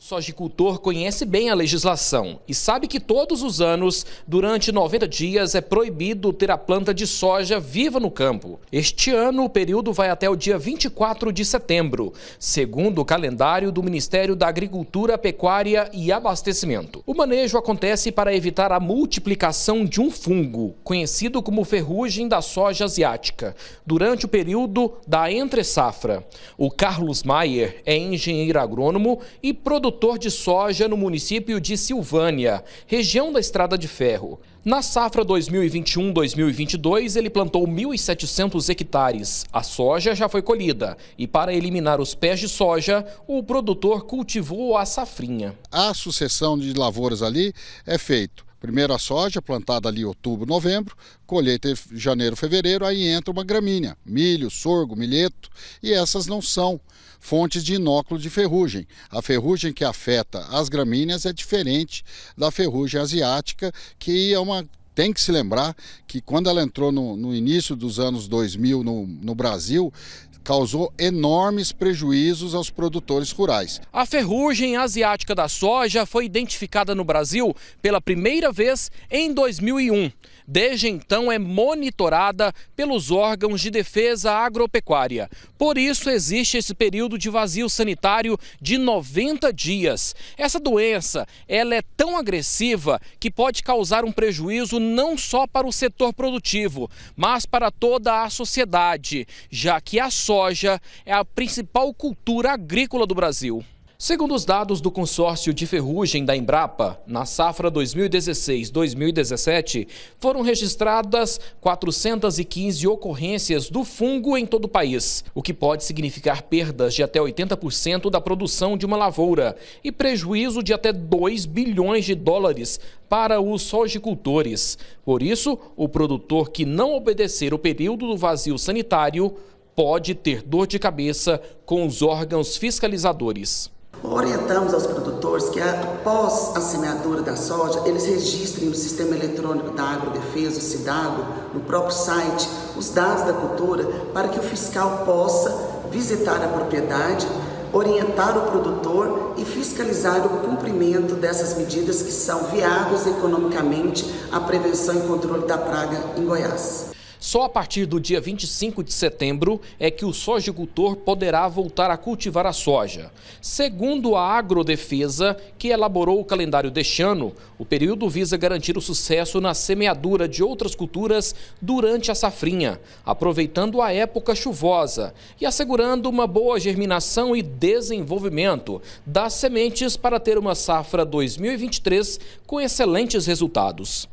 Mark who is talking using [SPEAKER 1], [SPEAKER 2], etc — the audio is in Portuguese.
[SPEAKER 1] sojicultor conhece bem a legislação e sabe que todos os anos, durante 90 dias, é proibido ter a planta de soja viva no campo. Este ano, o período vai até o dia 24 de setembro, segundo o calendário do Ministério da Agricultura, Pecuária e Abastecimento. O manejo acontece para evitar a multiplicação de um fungo, conhecido como ferrugem da soja asiática, durante o período da entre-safra. O Carlos Maier é engenheiro agrônomo e produtor produtor de soja no município de Silvânia, região da Estrada de Ferro. Na safra 2021-2022, ele plantou 1.700 hectares. A soja já foi colhida e, para eliminar os pés de soja, o produtor cultivou
[SPEAKER 2] a safrinha. A sucessão de lavouras ali é feito primeira soja, plantada ali outubro, novembro, colheita em janeiro, fevereiro, aí entra uma gramínea, milho, sorgo, milheto, e essas não são fontes de inóculo de ferrugem. A ferrugem que afeta as gramíneas é diferente da ferrugem asiática, que é uma tem que se lembrar que quando ela entrou no, no início dos anos 2000 no, no Brasil, causou enormes prejuízos aos produtores rurais. A ferrugem
[SPEAKER 1] asiática da soja foi identificada no Brasil pela primeira vez em 2001. Desde então é monitorada pelos órgãos de defesa agropecuária. Por isso existe esse período de vazio sanitário de 90 dias. Essa doença, ela é tão agressiva que pode causar um prejuízo não só para o setor produtivo, mas para toda a sociedade, já que a soja soja é a principal cultura agrícola do Brasil. Segundo os dados do consórcio de ferrugem da Embrapa, na safra 2016-2017, foram registradas 415 ocorrências do fungo em todo o país, o que pode significar perdas de até 80% da produção de uma lavoura e prejuízo de até 2 bilhões de dólares para os sojicultores. Por isso, o produtor que não obedecer o período do vazio sanitário pode ter dor de cabeça com os órgãos fiscalizadores.
[SPEAKER 3] Orientamos aos produtores que após a semeadura da soja, eles registrem no sistema eletrônico da agrodefesa, o CIDAGO, no próprio site, os dados da cultura para que o fiscal possa visitar a propriedade, orientar o produtor e fiscalizar o cumprimento dessas medidas que são viáveis economicamente à prevenção e controle da praga em Goiás.
[SPEAKER 1] Só a partir do dia 25 de setembro é que o sojicultor poderá voltar a cultivar a soja. Segundo a Agrodefesa, que elaborou o calendário deste ano, o período visa garantir o sucesso na semeadura de outras culturas durante a safrinha, aproveitando a época chuvosa e assegurando uma boa germinação e desenvolvimento das sementes para ter uma safra 2023 com excelentes resultados.